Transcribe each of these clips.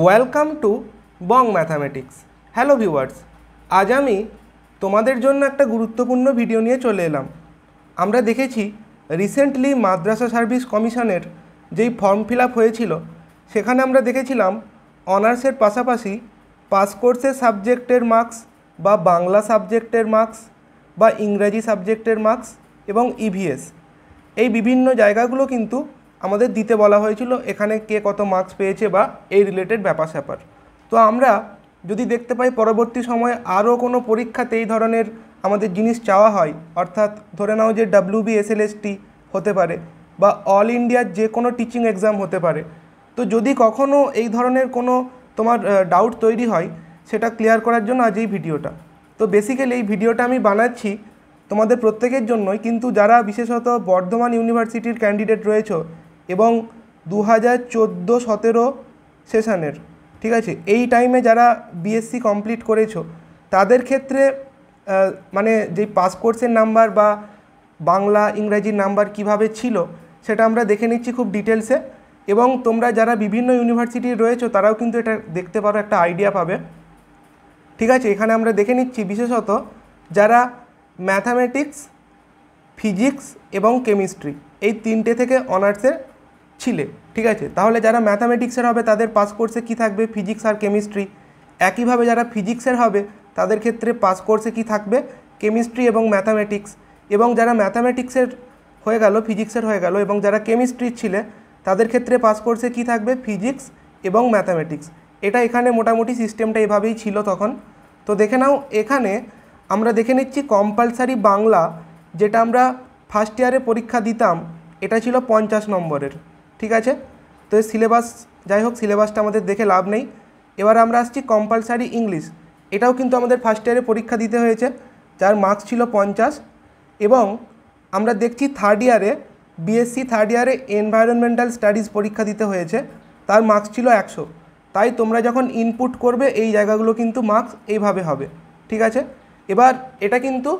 welcome to Bong mathematics hello viewers আজ আমি তোমাদের জন্য একটা গুরুত্বপূর্ণ ভিডিও নিয়ে চলে এলাম আমরা দেখেছি রিসেন্টলি মাদ্রাসা সার্ভিস কমিশনের যেই ফর্ম ফিল আপ হয়েছিল সেখানে আমরা দেখেছিলাম অনার্সের পাশাপাশি পাস কোর্সের সাবজেক্টের মার্কস বা বাংলা সাবজেক্টের মার্কস বা ইংরাজি সাবজেক্টের মার্কস এবং ইভিএস e এই বিভিন্ন জায়গাগুলো কিন্তু আমাদের দিতে বলা হয়েছিল এখানে কে কত মার্কস পেয়েছে বা এই রিলেটেড ব্যাপার স্যাপার তো আমরা যদি দেখতে পাই পরবর্তী সময়ে আরও কোনো পরীক্ষাতে এই ধরনের আমাদের জিনিস চাওয়া হয় অর্থাৎ ধরে নাও যে ডাব্লিউ বি এস হতে পারে বা অল ইন্ডিয়ার যে কোনো টিচিং এক্সাম হতে পারে তো যদি কখনও এই ধরনের কোনো তোমার ডাউট তৈরি হয় সেটা ক্লিয়ার করার জন্য আজ এই ভিডিওটা তো বেসিক্যালি এই ভিডিওটা আমি বানাচ্ছি তোমাদের প্রত্যেকের জন্যই কিন্তু যারা বিশেষত বর্ধমান ইউনিভার্সিটির ক্যান্ডিডেট রয়েছে এবং দু হাজার চোদ্দো সতেরো সেশানের ঠিক আছে এই টাইমে যারা বিএসসি কমপ্লিট করেছ তাদের ক্ষেত্রে মানে যে পাসপোর্টসের নাম্বার বা বাংলা ইংরাজির নাম্বার কিভাবে ছিল সেটা আমরা দেখে নিচ্ছি খুব ডিটেলসে এবং তোমরা যারা বিভিন্ন ইউনিভার্সিটি রয়েছে তারাও কিন্তু এটা দেখতে পারো একটা আইডিয়া পাবে ঠিক আছে এখানে আমরা দেখে নিচ্ছি বিশেষত যারা ম্যাথামেটিক্স ফিজিক্স এবং কেমিস্ট্রি এই তিনটে থেকে অনার্সের ছিলে ঠিক আছে তাহলে যারা ম্যাথামেটিক্সের হবে তাদের পাস কোর্সে কী থাকবে ফিজিক্স আর কেমিস্ট্রি একইভাবে যারা ফিজিক্সের হবে তাদের ক্ষেত্রে পাস কোর্সে কী থাকবে কেমিস্ট্রি এবং ম্যাথামেটিক্স এবং যারা ম্যাথামেটিক্সের হয়ে গেল ফিজিক্সের হয়ে গেল এবং যারা কেমিস্ট্রির ছিলে তাদের ক্ষেত্রে পাস কোর্সে কী থাকবে ফিজিক্স এবং ম্যাথামেটিক্স এটা এখানে মোটামুটি সিস্টেমটা এভাবেই ছিল তখন তো দেখে নাও এখানে আমরা দেখে নিচ্ছি কম্পালসারি বাংলা যেটা আমরা ফার্স্ট ইয়ারে পরীক্ষা দিতাম এটা ছিল পঞ্চাশ নম্বরের ঠিক আছে তো এই সিলেবাস যাই হোক সিলেবাসটা আমাদের দেখে লাভ নেই এবার আমরা আসছি কম্পালসারি ইংলিশ এটাও কিন্তু আমাদের ফার্স্ট ইয়ারে পরীক্ষা দিতে হয়েছে যার মার্কস ছিল পঞ্চাশ এবং আমরা দেখছি থার্ড ইয়ারে বিএসসি থার্ড ইয়ারে এনভায়রনমেন্টাল স্টাডিজ পরীক্ষা দিতে হয়েছে তার মার্কস ছিল একশো তাই তোমরা যখন ইনপুট করবে এই জায়গাগুলো কিন্তু মার্কস এইভাবে হবে ঠিক আছে এবার এটা কিন্তু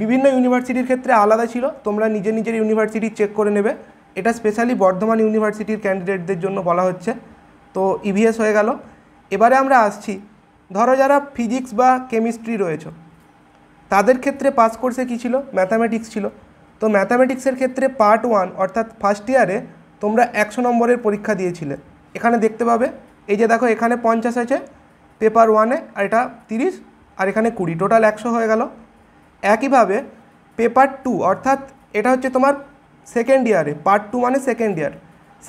বিভিন্ন ইউনিভার্সিটির ক্ষেত্রে আলাদা ছিল তোমরা নিজে নিজের ইউনিভার্সিটি চেক করে নেবে এটা স্পেশালি বর্ধমান ইউনিভার্সিটির ক্যান্ডিডেটদের জন্য বলা হচ্ছে তো ইভিএস e হয়ে গেল এবারে আমরা আসছি ধরো যারা ফিজিক্স বা কেমিস্ট্রি রয়েছে তাদের ক্ষেত্রে পাস কোর্সে কী ছিল ম্যাথামেটিক্স ছিল তো ম্যাথামেটিক্সের ক্ষেত্রে পার্ট ওয়ান অর্থাৎ ফার্স্ট ইয়ারে তোমরা একশো নম্বরের পরীক্ষা দিয়েছিলে এখানে দেখতে পাবে এই যে দেখো এখানে পঞ্চাশ আছে পেপার ওয়ানে আর এটা তিরিশ আর এখানে কুড়ি টোটাল একশো হয়ে গেল একইভাবে পেপার টু অর্থাৎ এটা হচ্ছে তোমার সেকেন্ড ইয়ারে পার্ট টু মানে সেকেন্ড ইয়ার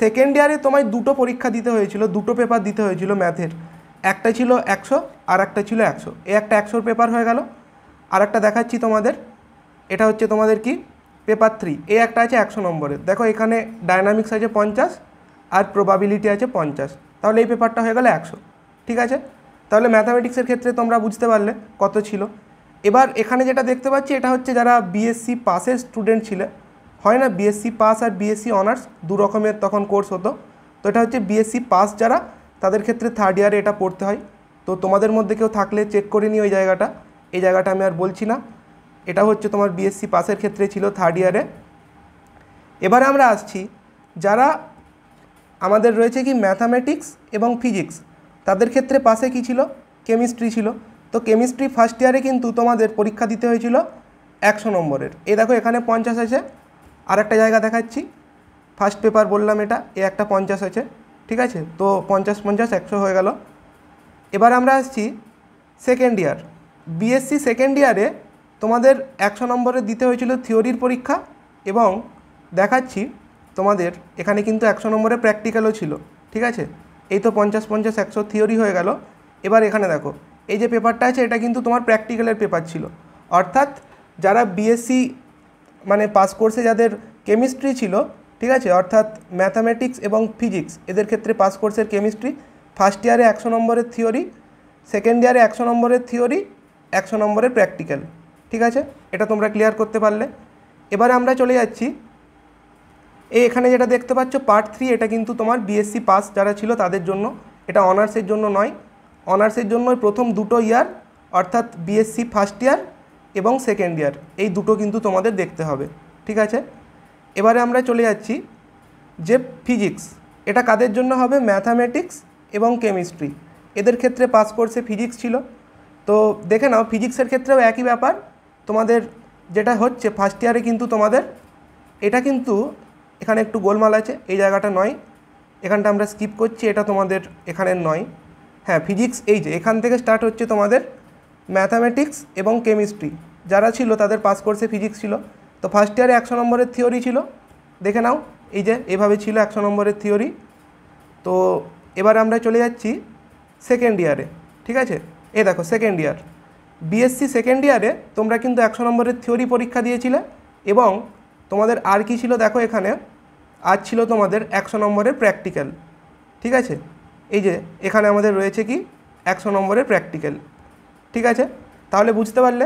সেকেন্ড ইয়ারে তোমায় দুটো পরীক্ষা দিতে হয়েছিল দুটো পেপার দিতে হয়েছিল ম্যাথের একটা ছিল একশো আর একটা ছিল একশো এ একটা একশোর পেপার হয়ে গেল আর একটা দেখাচ্ছি তোমাদের এটা হচ্ছে তোমাদের কি পেপার থ্রি এ একটা আছে একশো নম্বরের দেখো এখানে ডায়নামিক্স আছে পঞ্চাশ আর প্রবাবিলিটি আছে পঞ্চাশ তাহলে এই পেপারটা হয়ে গেলো একশো ঠিক আছে তাহলে ম্যাথামেটিক্সের ক্ষেত্রে তোমরা বুঝতে পারলে কত ছিল এবার এখানে যেটা দেখতে পাচ্ছি এটা হচ্ছে যারা বিএসসি পাসের স্টুডেন্ট ছিলেন হয় না বিএসসি পাস আর বিএসসি অনার্স দু রকমের তখন কোর্স হতো তো এটা হচ্ছে বিএসসি পাস যারা তাদের ক্ষেত্রে থার্ড ইয়ারে এটা পড়তে হয় তো তোমাদের মধ্যে কেউ থাকলে চেক করে নিই ওই জায়গাটা এই জায়গাটা আমি আর বলছি না এটা হচ্ছে তোমার বিএসসি পাসের ক্ষেত্রে ছিল থার্ড ইয়ারে এবারে আমরা আসছি যারা আমাদের রয়েছে কি ম্যাথামেটিক্স এবং ফিজিক্স তাদের ক্ষেত্রে পাশে কি ছিল কেমিস্ট্রি ছিল তো কেমিস্ট্রি ফার্স্ট ইয়ারে কিন্তু তোমাদের পরীক্ষা দিতে হয়েছিল একশো নম্বরের এ দেখো এখানে পঞ্চাশ আছে আর একটা জায়গা দেখাচ্ছি ফার্স্ট পেপার বললাম এটা এ একটা পঞ্চাশ আছে ঠিক আছে তো পঞ্চাশ পঞ্চাশ একশো হয়ে গেল এবার আমরা আসছি সেকেন্ড ইয়ার বিএসসি সেকেন্ড ইয়ারে তোমাদের একশো নম্বরে দিতে হয়েছিল থিওরির পরীক্ষা এবং দেখাচ্ছি তোমাদের এখানে কিন্তু একশো নম্বরে প্র্যাকটিক্যালও ছিল ঠিক আছে এই তো পঞ্চাশ পঞ্চাশ একশো থিওরি হয়ে গেল এবার এখানে দেখো এই যে পেপারটা আছে এটা কিন্তু তোমার প্র্যাকটিক্যালের পেপার ছিল অর্থাৎ যারা বিএসসি মানে পাস কোর্সে যাদের কেমিস্ট্রি ছিল ঠিক আছে অর্থাৎ ম্যাথামেটিক্স এবং ফিজিক্স এদের ক্ষেত্রে পাস কোর্সের কেমিস্ট্রি ফার্স্ট ইয়ারে একশো নম্বরের থিওরি সেকেন্ড ইয়ারে একশো নম্বরের থিওরি একশো নম্বরের প্র্যাকটিক্যাল ঠিক আছে এটা তোমরা ক্লিয়ার করতে পারলে এবারে আমরা চলে যাচ্ছি এই এখানে যেটা দেখতে পাচ্ছ পার্ট থ্রি এটা কিন্তু তোমার বিএসসি পাস যারা ছিল তাদের জন্য এটা অনার্সের জন্য নয় অনার্সের জন্য প্রথম দুটো ইয়ার অর্থাৎ বিএসসি ফার্স্ট ইয়ার এবং সেকেন্ড ইয়ার এই দুটো কিন্তু তোমাদের দেখতে হবে ঠিক আছে এবারে আমরা চলে যাচ্ছি যে ফিজিক্স এটা কাদের জন্য হবে ম্যাথামেটিক্স এবং কেমিস্ট্রি এদের ক্ষেত্রে পাস কোর্সে ফিজিক্স ছিল তো দেখে নাও ফিজিক্সের ক্ষেত্রেও একই ব্যাপার তোমাদের যেটা হচ্ছে ফার্স্ট ইয়ারে কিন্তু তোমাদের এটা কিন্তু এখানে একটু গোলমাল আছে এই জায়গাটা নয় এখানটা আমরা স্কিপ করছি এটা তোমাদের এখানের নয় হ্যাঁ ফিজিক্স এই যে এখান থেকে স্টার্ট হচ্ছে তোমাদের ম্যাথামেটিক্স এবং কেমিস্ট্রি যারা ছিল তাদের পাস কোর্সে ফিজিক্স ছিল তো ফার্স্ট ইয়ারে একশো নম্বরের থিওরি ছিল দেখে নাও এই যে এভাবে ছিল একশো নম্বরের থিওরি তো এবার আমরা চলে যাচ্ছি সেকেন্ড ইয়ারে ঠিক আছে এ দেখো সেকেন্ড ইয়ার বিএসসি সেকেন্ড ইয়ারে তোমরা কিন্তু একশো নম্বরের থিওরি পরীক্ষা দিয়েছিলে এবং তোমাদের আর কি ছিল দেখো এখানে আর ছিল তোমাদের একশো নম্বরের প্র্যাকটিক্যাল ঠিক আছে এই যে এখানে আমাদের রয়েছে কি একশো নম্বরের প্র্যাকটিক্যাল ঠিক আছে তাহলে বুঝতে পারলে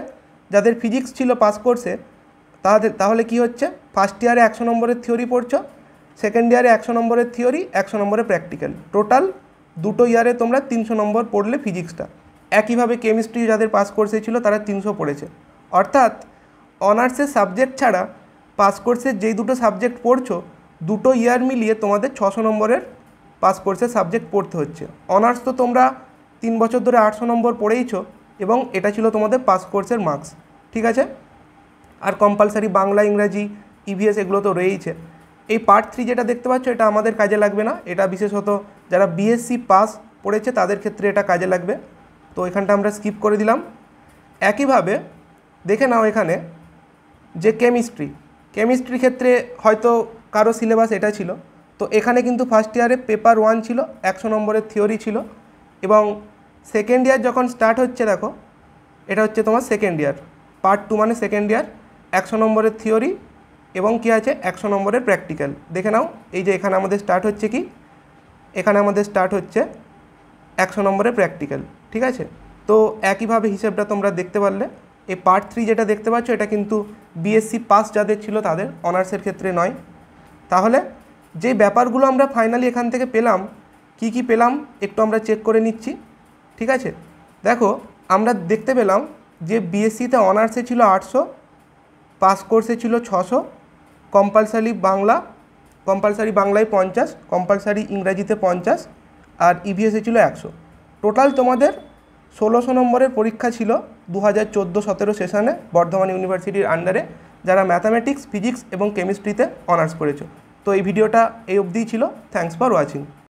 যাদের ফিজিক্স ছিল পাস কোর্সে তাদের তাহলে কি হচ্ছে ফার্স্ট ইয়ারে একশো নম্বরের থিওরি পড়ছো সেকেন্ড ইয়ারে একশো নম্বরের থিওরি একশো নম্বরের প্র্যাকটিক্যাল টোটাল দুটো ইয়ারে তোমরা তিনশো নম্বর পড়লে ফিজিক্সটা একইভাবে কেমিস্ট্রি যাদের পাস কোর্সে ছিল তারা তিনশো পড়েছে অর্থাৎ অনার্সের সাবজেক্ট ছাড়া পাস কোর্সের যেই দুটো সাবজেক্ট পড়ছো দুটো ইয়ার মিলিয়ে তোমাদের ছশো নম্বরের পাস কোর্সের সাবজেক্ট পড়তে হচ্ছে অনার্স তো তোমরা তিন বছর ধরে আটশো নম্বর পড়েইছো এবং এটা ছিল তোমাদের পাস কোর্সের মার্কস ঠিক আছে আর কম্পালসারি বাংলা ইংরাজি ইভিএস e এগুলো তো রয়েইছে এই পার্ট থ্রি যেটা দেখতে পাচ্ছ এটা আমাদের কাজে লাগবে না এটা বিশেষত যারা বিএসসি পাস পড়েছে তাদের ক্ষেত্রে এটা কাজে লাগবে তো এখানটা আমরা স্কিপ করে দিলাম একইভাবে দেখে নাও এখানে যে কেমিস্ট্রি কেমিস্ট্রি ক্ষেত্রে হয়তো কারো সিলেবাস এটা ছিল তো এখানে কিন্তু ফার্স্ট ইয়ারে পেপার ওয়ান ছিল একশো নম্বরের থিওরি ছিল এবং সেকেন্ড ইয়ার যখন স্টার্ট হচ্ছে দেখো এটা হচ্ছে তোমার সেকেন্ড ইয়ার পার্ট টু মানে সেকেন্ড ইয়ার একশো নম্বরের থিওরি এবং কি আছে একশো নম্বরের প্র্যাকটিক্যাল দেখে নাও এই যে এখানে আমাদের স্টার্ট হচ্ছে কি এখানে আমাদের স্টার্ট হচ্ছে একশো নম্বরের প্র্যাকটিক্যাল ঠিক আছে তো একইভাবে হিসেবটা তোমরা দেখতে পারলে এই পার্ট থ্রি যেটা দেখতে পাচ্ছ এটা কিন্তু বিএসসি পাস যাদের ছিল তাদের অনার্সের ক্ষেত্রে নয় তাহলে যে ব্যাপারগুলো আমরা ফাইনালি এখান থেকে পেলাম কি কি পেলাম একটু আমরা চেক করে নিচ্ছি ঠিক আছে দেখো আমরা দেখতে পেলাম যে বিএসসিতে অনার্সে ছিল আটশো পাস কোর্সে ছিল ছশো কম্পালসারি বাংলা কম্পালসারি বাংলায় পঞ্চাশ কম্পালসারি ইংরাজিতে পঞ্চাশ আর ইভিএসে e ছিল একশো টোটাল তোমাদের ষোলোশো নম্বরের পরীক্ষা ছিল দু হাজার চোদ্দো সতেরো সেশনে বর্ধমান ইউনিভার্সিটির আন্ডারে যারা ম্যাথামেটিক্স ফিজিক্স এবং কেমিস্ট্রিতে অনার্স করেছো তো এই ভিডিওটা এই অবধিই ছিল থ্যাংকস ফর ওয়াচিং